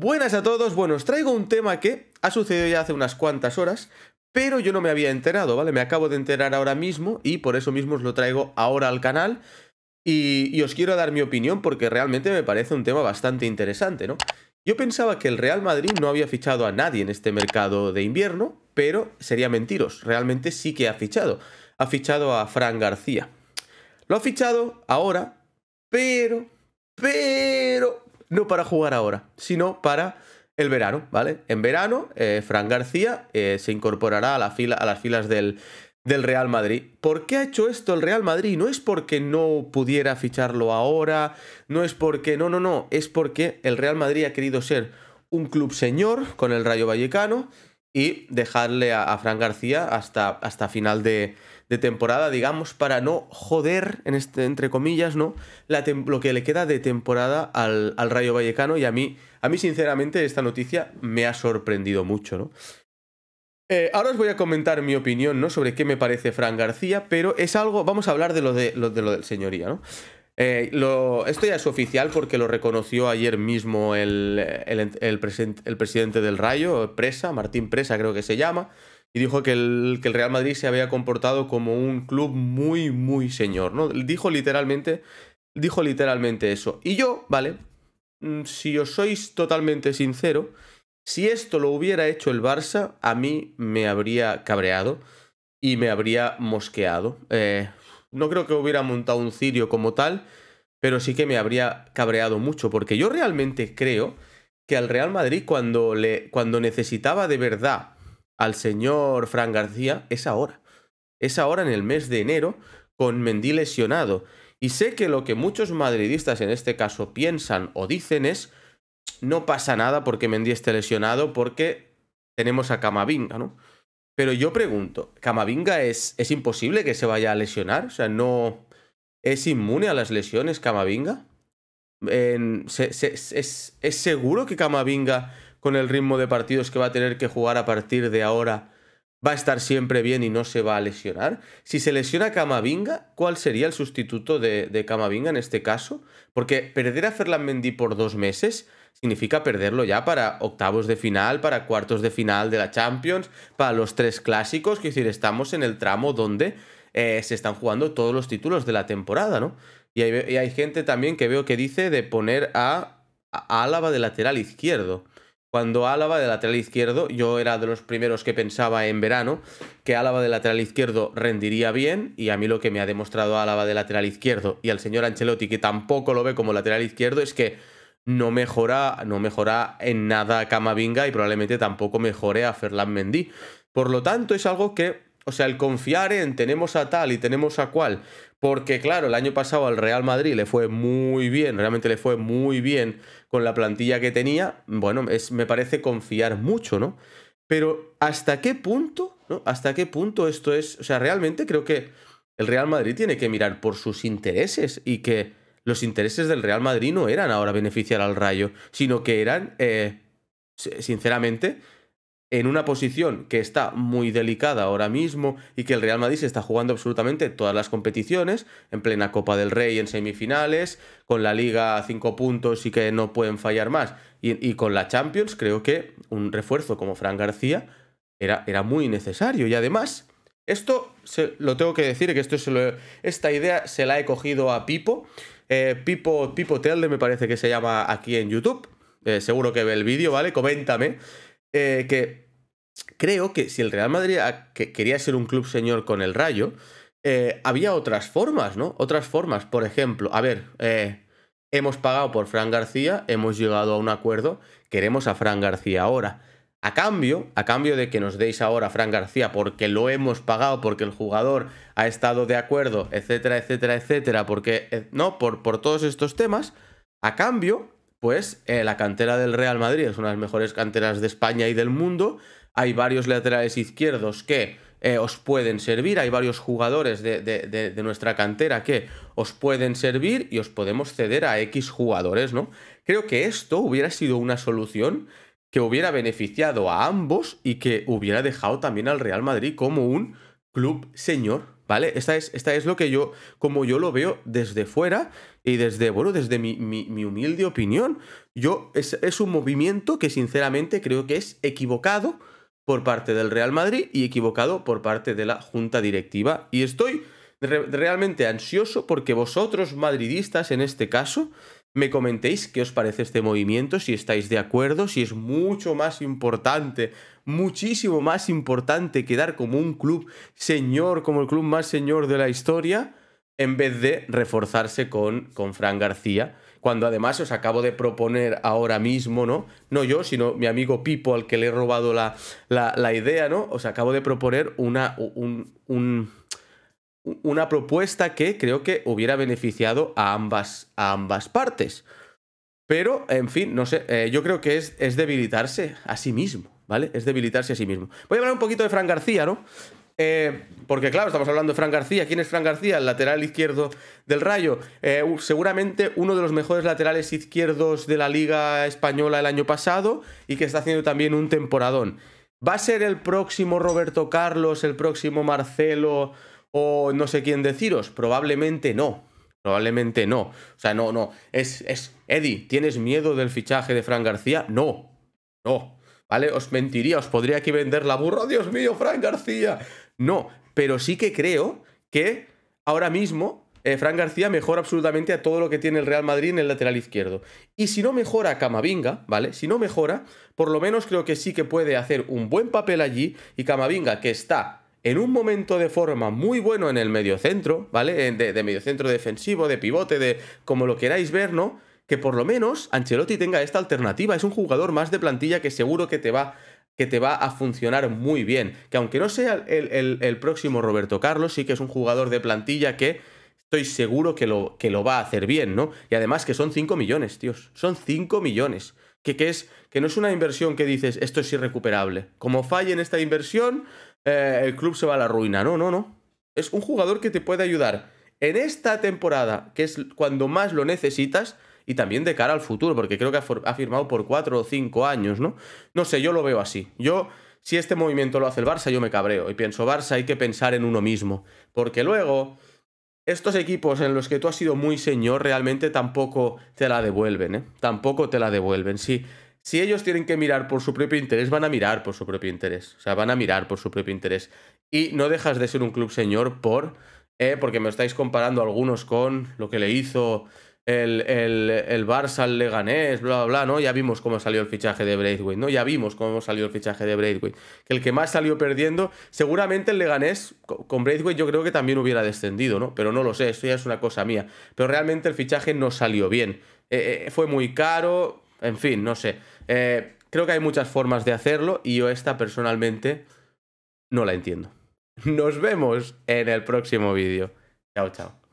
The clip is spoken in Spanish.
Buenas a todos, bueno, os traigo un tema que ha sucedido ya hace unas cuantas horas, pero yo no me había enterado, ¿vale? Me acabo de enterar ahora mismo y por eso mismo os lo traigo ahora al canal y, os quiero dar mi opinión porque realmente me parece un tema bastante interesante, ¿no? Yo pensaba que el Real Madrid no había fichado a nadie en este mercado de invierno, pero sería mentiros, realmente sí que ha fichado. Ha fichado a Fran García. Lo ha fichado ahora, pero, pero, no para jugar ahora, sino para el verano, ¿vale? En verano, eh, Fran García eh, se incorporará a, la fila, a las filas del, Real Madrid. ¿Por qué ha hecho esto el Real Madrid? No es porque no pudiera ficharlo ahora, no es porque, no, no, no, es porque el Real Madrid ha querido ser un club señor con el Rayo Vallecano y dejarle a, Fran García hasta, hasta final de, de temporada, digamos, para no joder, en este, entre comillas, ¿no? lo que le queda de temporada al, Rayo Vallecano y a mí, a mí, sinceramente, esta noticia me ha sorprendido mucho, ¿no? Eh, ahora os voy a comentar mi opinión, ¿no? Sobre qué me parece Fran García, pero es algo, vamos a hablar de lo, de, lo, de lo del señoría, ¿no? Eh, esto ya es oficial porque lo reconoció ayer mismo el, el presidente del Rayo, Presa, Martín Presa creo que se llama y dijo que el, que el, Real Madrid se había comportado como un club muy, muy señor, ¿no? Dijo literalmente, dijo literalmente eso. Y yo, vale, mm, si os sois totalmente sincero, si esto lo hubiera hecho el Barça, a mí me habría cabreado y me habría mosqueado. Eh, no creo que hubiera montado un cirio como tal, pero sí que me habría cabreado mucho, porque yo realmente creo que al Real Madrid cuando, le, cuando necesitaba de verdad al señor Fran García es ahora. Es ahora en el mes de enero con Mendy lesionado. Y sé que lo que muchos madridistas en este caso piensan o dicen es no pasa nada porque Mendy esté lesionado porque tenemos a Camavinga, ¿no? Pero yo pregunto, ¿Camavinga es, es imposible que se vaya a lesionar? O sea, ¿no es inmune a las lesiones Camavinga? es, es seguro que Camavinga con el ritmo de partidos que va a tener que jugar a partir de ahora, va a estar siempre bien y no se va a lesionar. Si se lesiona Camavinga, ¿cuál sería el sustituto de, Camavinga en este caso? Porque perder a Ferland Mendy por dos meses significa perderlo ya para octavos de final, para cuartos de final de la Champions, para los tres clásicos. es decir, estamos en el tramo donde eh, se están jugando todos los títulos de la temporada, ¿no? Y hay, gente también que veo que dice de poner a Álava de lateral izquierdo. Cuando Álava de lateral izquierdo, yo era de los primeros que pensaba en verano que Álava de lateral izquierdo rendiría bien y a mí lo que me ha demostrado Álava de lateral izquierdo y al señor Ancelotti que tampoco lo ve como lateral izquierdo es que no mejora, no mejora en nada a Camavinga y probablemente tampoco mejore a Ferland Mendy. Por lo tanto, es algo que o sea, el confiar en tenemos a tal y tenemos a cual. Porque claro, el año pasado al Real Madrid le fue muy bien, realmente le fue muy bien con la plantilla que tenía. Bueno, es, me parece confiar mucho, ¿no? Pero ¿hasta qué punto? ¿no? ¿Hasta qué punto esto es? O sea, realmente creo que el Real Madrid tiene que mirar por sus intereses y que los intereses del Real Madrid no eran ahora beneficiar al Rayo, sino que eran, eh, sinceramente, en una posición que está muy delicada ahora mismo y que el Real Madrid se está jugando absolutamente todas las competiciones, en plena Copa del Rey, en semifinales, con la Liga a 5 puntos y que no pueden fallar más, y, con la Champions, creo que un refuerzo como Fran García era, era muy necesario. Y además, esto lo tengo que decir, que esto esta idea se la he cogido a Pipo, eh, Pipo, Pipo Telde me parece que se llama aquí en YouTube, eh, seguro que ve el vídeo, ¿vale? Coméntame. Eh, que creo que si el Real Madrid quería ser un club señor con el Rayo, eh, había otras formas, ¿no? Otras formas, por ejemplo, a ver, eh, hemos pagado por Fran García, hemos llegado a un acuerdo, queremos a Fran García ahora. A cambio, a cambio de que nos deis ahora a Fran García porque lo hemos pagado, porque el jugador ha estado de acuerdo, etcétera, etcétera, etcétera, porque, no, por, por todos estos temas, a cambio, pues la cantera del Real Madrid es una de las mejores canteras de España y del mundo. Hay varios laterales izquierdos que eh, os pueden servir, hay varios jugadores de, de, nuestra cantera que os pueden servir y os podemos ceder a X jugadores, ¿no? Creo que esto hubiera sido una solución que hubiera beneficiado a ambos y que hubiera dejado también al Real Madrid como un club señor. ¿Vale? Esta es, esta es lo que yo, como yo lo veo desde fuera y desde, bueno, desde mi, humilde opinión. Yo, es, un movimiento que sinceramente creo que es equivocado por parte del Real Madrid y equivocado por parte de la junta directiva. Y estoy realmente ansioso porque vosotros, madridistas en este caso, me comentéis qué os parece este movimiento, si estáis de acuerdo, si es mucho más importante muchísimo más importante quedar como un club señor, como el club más señor de la historia, en vez de reforzarse con, con Fran García. Cuando además os acabo de proponer ahora mismo, ¿no? No yo, sino mi amigo Pipo, al que le he robado la, la, idea, ¿no? Os acabo de proponer una, una propuesta que creo que hubiera beneficiado a ambas, a ambas partes. Pero, en fin, no sé, eh, yo creo que es debilitarse a sí mismo. ¿vale? Es debilitarse a sí mismo. Voy a hablar un poquito de Fran García, ¿no? Eh, porque claro, estamos hablando de Fran García. ¿Quién es Fran García? El lateral izquierdo del Rayo. Eh, seguramente uno de los mejores laterales izquierdos de la Liga Española el año pasado y que está haciendo también un temporadón. ¿Va a ser el próximo Roberto Carlos, el próximo Marcelo o no sé quién deciros? Probablemente no. Probablemente no. O sea, no, no. Es, es, Eddie, ¿tienes miedo del fichaje de Fran García? No. No. ¿vale? Os mentiría, os podría aquí vender la burro, ¡Oh, Dios mío, Frank García. No, pero sí que creo que ahora mismo eh, Frank García mejora absolutamente a todo lo que tiene el Real Madrid en el lateral izquierdo. Y si no mejora Camavinga, ¿vale? Si no mejora, por lo menos creo que sí que puede hacer un buen papel allí y Camavinga, que está en un momento de forma muy bueno en el mediocentro, ¿vale? De, de mediocentro defensivo, de pivote, de como lo queráis ver, ¿no? que por lo menos Ancelotti tenga esta alternativa. Es un jugador más de plantilla que seguro que te va que te va a funcionar muy bien. Que aunque no sea el, próximo Roberto Carlos, sí que es un jugador de plantilla que estoy seguro que lo, que lo va a hacer bien, ¿no? Y además que son 5 millones, tíos. Son 5 millones. Que, que, es, que no es una inversión que dices, esto es irrecuperable. Como falle en esta inversión, eh, el club se va a la ruina. No, no, no. Es un jugador que te puede ayudar en esta temporada, que es cuando más lo necesitas, y también de cara al futuro, porque creo que ha firmado por cuatro o cinco años, ¿no? No sé, yo lo veo así. Yo, si este movimiento lo hace el Barça, yo me cabreo y pienso, Barça, hay que pensar en uno mismo, porque luego estos equipos en los que tú has sido muy señor realmente tampoco te la devuelven, ¿eh? Tampoco te la devuelven. Si, si ellos tienen que mirar por su propio interés, van a mirar por su propio interés. O sea, van a mirar por su propio interés. Y no dejas de ser un club señor por... Eh, porque me estáis comparando algunos con lo que le hizo el, Barça, el Leganés, bla, bla, bla, ¿no? Ya vimos cómo salió el fichaje de Braithwaite, ¿no? Ya vimos cómo salió el fichaje de Braithwaite. Que el que más salió perdiendo, seguramente el Leganés, con Braithwaite yo creo que también hubiera descendido, ¿no? Pero no lo sé, esto ya es una cosa mía. Pero realmente el fichaje no salió bien. Eh, eh, fue muy caro, en fin, no sé. Eh, creo que hay muchas formas de hacerlo y yo esta personalmente no la entiendo. Nos vemos en el próximo vídeo. Chao, chao.